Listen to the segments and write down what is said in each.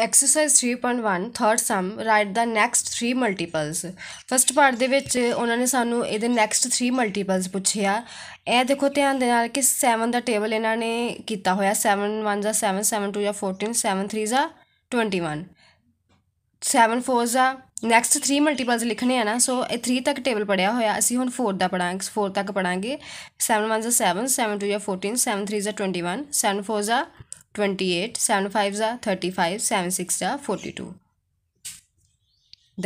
Exercise 3.1 third sum write the next 3 multiples first part ਦੇ ਵਿੱਚ ਉਹਨਾਂ ਨੇ ਸਾਨੂੰ ਇਹਦੇ ਨੈਕਸਟ 3 ਮਲਟੀਪਲਸ ਪੁੱਛਿਆ ਇਹ ਦੇਖੋ ਧਿਆਨ ਦੇ ਨਾਲ ਕਿ 7 ਦਾ ਟੇਬਲ ਇਹਨਾਂ ਨੇ ਕੀਤਾ ਹੋਇਆ 7 1 ਜਾਂ 7 7 2 ਜਾਂ 14 7 3 ਜਾਂ 21 7 4 ਜਾਂ ਨੈਕਸਟ 3 ਮਲਟੀਪਲਸ ਲਿਖਣੇ ਆ ਨਾ ਸੋ ਇਹ 3 ਤੱਕ ਟੇਬਲ ਪੜਿਆ ਹੋਇਆ ਅਸੀਂ ਹੁਣ 4 ਦਾ ਪੜਾਂਗੇ 4 ਤੱਕ ਪੜਾਂਗੇ 7 1 ਜਾਂ 7 7 2 ਜਾਂ 14 7 3 ਜਾਂ 21 7 4 ਜਾਂ 28, 7 5s 35, 7 6s 42.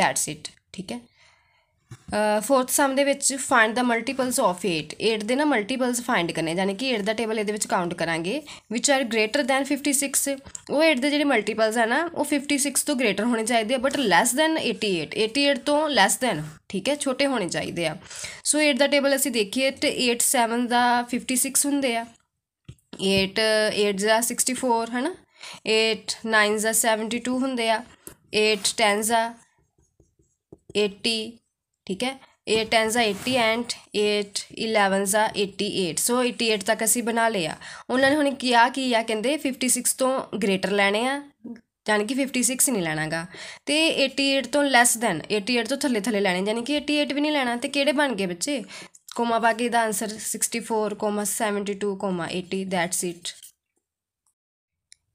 That's it. ਠੀਕ ਹੈ ਫੋਰਥ ਸਮ ਦੇ ਵਿੱਚ ਫਾਈਂਡ ਦਾ ਮਲਟੀਪਲਸ ਆਫ 8 8 ਦੇ ਨਾ ਮਲਟੀਪਲਸ ਫਾਈਂਡ ਕਰਨੇ ਯਾਨੀ ਕਿ 8 ਦਾ ਟੇਬਲ ਇਹਦੇ ਵਿੱਚ ਕਾਊਂਟ ਕਰਾਂਗੇ ਵਿਚ ਆਰ ਗ੍ਰੇਟਰ ਦੈਨ 56 ਉਹ 8 ਦੇ ਜਿਹੜੇ ਮਲਟੀਪਲਸ ਆ ਉਹ 56 ਤੋਂ ਗ੍ਰੇਟਰ ਹੋਣੇ ਚਾਹੀਦੇ ਆ ਬਟ ਲੈਸ ਦੈਨ 88 88 ਤੋਂ ਲੈਸ ਦੈਨ ਠੀਕ ਹੈ ਛੋਟੇ ਹੋਣੇ ਚਾਹੀਦੇ ਆ ਸੋ 8 ਦਾ ਟੇਬਲ ਅਸੀਂ ਦੇਖੀਏ ਤੇ 8 7 ਦਾ 56 ਹੁੰਦੇ ਆ 8 8 ਜ਼ਾ 64 ਹੈ ਨਾ 8 9 ਜ਼ਾ 72 ਹੁੰਦੇ ਆ 8 10 ਜ਼ਾ 80 ਠੀਕ ਹੈ 8 10 ਜ਼ਾ 80 ਐਂਡ 8 11 ਜ਼ਾ 88 ਸੋ 88 ਤੱਕ ਅਸੀਂ ਬਣਾ ਲਿਆ ਉਹਨਾਂ ਨੇ ਹੁਣ ਕਿਹਾ ਕੀ ਆ ਕਹਿੰਦੇ 56 ਤੋਂ ਗ੍ਰੇਟਰ ਲੈਣੇ ਆ ਯਾਨੀ ਕਿ 56 ਨਹੀਂ ਲੈਣਾਗਾ ਤੇ 88 ਤੋਂ ਲੈਸ ਦੈਨ 88 ਤੋਂ ਥੱਲੇ ਥੱਲੇ ਲੈਣੇ ਯਾਨੀ ਕਿ 88 ਵੀ ਨਹੀਂ ਲੈਣਾ ਤੇ ਕਿਹੜੇ ਬਣ ਗਏ ਬੱਚੇ ਕੋਮਾ ਬਾਕੀ ਦਾ ਆਨਸਰ 64, 72, 80 ਦੈਟਸ ਇਟ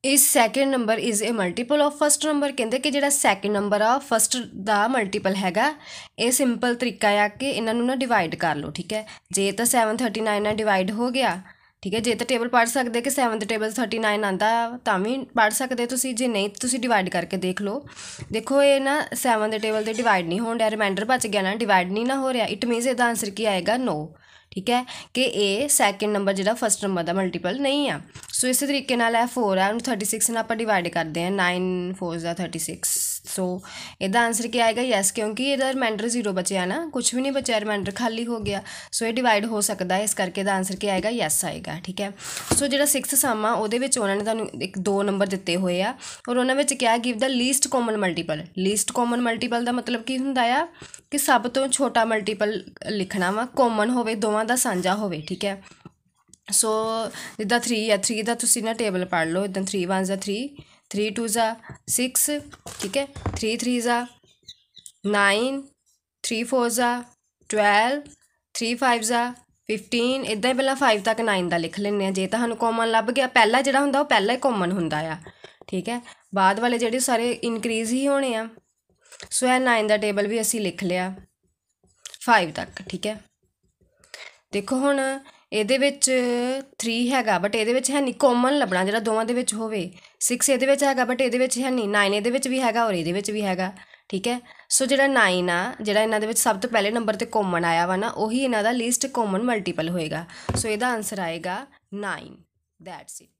ਇਸ second number is a multiple of first number ਕਹਿੰਦੇ ਕਿ ਜਿਹੜਾ ਸੈਕਿੰਡ ਨੰਬਰ ਆ ਫਰਸਟ ਦਾ ਮਲਟੀਪਲ ਹੈਗਾ ਇਹ ਸਿੰਪਲ ਤਰੀਕਾ ਆ ਕਿ ਇਹਨਾਂ ਨੂੰ ਨਾ ਡਿਵਾਈਡ ਕਰ ਲਓ ਠੀਕ ਹੈ ਜੇ ਤਾਂ 739 ਨਾਲ ਡਿਵਾਈਡ ਹੋ ਗਿਆ ਠੀਕ ਹੈ ਜੇ ਤਾਂ ਟੇਬਲ ਪੜ ਸਕਦੇ ਕਿ 7 ਦੇ ਟੇਬਲ 39 ਆਂਦਾ ਤਾਂ ਵੀ ਪੜ ਸਕਦੇ ਤੁਸੀਂ ਜੇ ਨਹੀਂ ਤੁਸੀਂ ਡਿਵਾਈਡ ਕਰਕੇ ਦੇਖ ਲਓ ਦੇਖੋ ਇਹ ਨਾ 7 ਦੇ ਟੇਬਲ ਤੇ ਡਿਵਾਈਡ ਨਹੀਂ ਹੋਣ ਡਿਆ ਰਿਮਾਈਂਡਰ ਬਚ ਗਿਆ ਨਾ ਡਿਵਾਈਡ ਨਹੀਂ ਨਾ ਹੋ ਰਿਹਾ ਇਟ ਮੀਨਸ ਇਹਦਾ ਆਨਸਰ ਕੀ ਆਏਗਾ ਨੋ ਠੀਕ ਹੈ ਕਿ ਇਹ ਸੈਕਿੰਡ ਨੰਬਰ ਜਿਹੜਾ ਫਰਸਟ ਨੰਬਰ ਦਾ ਮਲਟੀਪਲ ਨਹੀਂ ਆ ਸੋ ਇਸੇ ਤਰੀਕੇ ਨਾਲ ਹੈ 4 ਹੈ ਉਹਨੂੰ 36 ਨਾਲ ਆਪਾਂ ਡਿਵਾਈਡ ਕਰਦੇ ਹਾਂ 9 4 ਦਾ 36 ਸੋ ਇਹਦਾ ਆਨਸਰ ਕੀ ਆਏਗਾ ਯੈਸ ਕਿਉਂਕਿ ਇਹਦਾ ਰਿਮਾਈਂਡਰ ਜ਼ੀਰੋ ਬਚਿਆ ਨਾ ਕੁਝ ਵੀ ਨਹੀਂ ਬਚਿਆ ਰਿਮਾਈਂਡਰ ਖਾਲੀ ਹੋ ਗਿਆ ਸੋ ਇਹ ਡਿਵਾਈਡ ਹੋ ਸਕਦਾ ਇਸ ਕਰਕੇ ਇਹਦਾ ਆਨਸਰ ਕੀ ਆਏਗਾ ਯੈਸ ਆਏਗਾ ਠੀਕ ਹੈ ਸੋ ਜਿਹੜਾ 6 ਸਮ ਆ ਉਹਦੇ ਵਿੱਚ ਉਹਨਾਂ ਨੇ ਤੁਹਾਨੂੰ ਇੱਕ ਦੋ ਨੰਬਰ ਦਿੱਤੇ ਹੋਏ ਆ ਔਰ ਉਹਨਾਂ ਵਿੱਚ ਕਿਹਾ give the least common multiple least common multiple ਦਾ ਮਤਲਬ ਕੀ ਹੁੰਦਾ ਆ ਕਿ ਸਭ ਤੋਂ ਛੋਟਾ ਮਲਟੀਪਲ ਲਿਖਣਾ ਵਾ ਕਾਮਨ ਹੋਵੇ ਦੋ ਦੋਵਾਂ ਦਾ ਸਾਂਝਾ ਹੋਵੇ ਠੀਕ ਹੈ ਸੋ ਜਿੱਦਾਂ 3 ਹੈ 3 ਦਾ ਤੁਸੀਂ ਨਾ ਟੇਬਲ ਪੜ ਲਓ ਇਦਾਂ 3 1 ਦਾ 3 3 2 ਦਾ 6 ਠੀਕ ਹੈ 3 3 ਦਾ 9 3 4 ਦਾ 12 3 5 ਦਾ 15 ਇਦਾਂ ਹੀ ਪਹਿਲਾਂ 5 ਤੱਕ 9 ਦਾ ਲਿਖ ਲੈਣੇ ਆ ਜੇ ਤੁਹਾਨੂੰ ਕਾਮਨ ਲੱਭ ਗਿਆ ਪਹਿਲਾ ਜਿਹੜਾ ਹੁੰਦਾ ਉਹ ਪਹਿਲਾ ਹੀ ਕਾਮਨ ਹੁੰਦਾ ਆ ਠੀਕ ਹੈ ਬਾਅਦ ਵਾਲੇ ਜਿਹੜੇ ਸਾਰੇ ਇਨਕਰੀਜ਼ ਹੀ ਹੋਣੇ ਆ ਸੋ ਇਹ 9 ਦਾ ਟੇਬਲ ਵੀ ਅਸੀਂ ਲਿਖ ਲਿਆ 5 ਤੱਕ ਠੀਕ ਹੈ ਦੇਖੋ ਹੁਣ ਇਹਦੇ ਵਿੱਚ 3 ਹੈਗਾ ਬਟ ਇਹਦੇ ਵਿੱਚ ਹੈ ਨਹੀਂ ਕਾਮਨ ਲੱਭਣਾ ਜਿਹੜਾ ਦੋਵਾਂ ਦੇ ਵਿੱਚ ਹੋਵੇ 6 ਇਹਦੇ ਵਿੱਚ ਹੈਗਾ ਬਟ ਇਹਦੇ ਵਿੱਚ ਹੈ ਨਹੀਂ 9 ਇਹਦੇ ਵਿੱਚ ਵੀ ਹੈਗਾ ਔਰ ਇਹਦੇ ਵਿੱਚ ਵੀ ਹੈਗਾ ਠੀਕ ਹੈ ਸੋ ਜਿਹੜਾ 9 ਆ ਜਿਹੜਾ ਇਹਨਾਂ ਦੇ ਵਿੱਚ ਸਭ ਤੋਂ ਪਹਿਲੇ ਨੰਬਰ ਤੇ ਕਾਮਨ ਆਇਆ ਵਾ ਨਾ ਉਹੀ ਇਹਨਾਂ ਦਾ ਲੀਸਟ ਕਾਮਨ ਮਲਟੀਪਲ ਹੋਏਗਾ ਸੋ ਇਹਦਾ ਆਨਸਰ ਆਏਗਾ 9 ਦੈਟਸ ਇਟ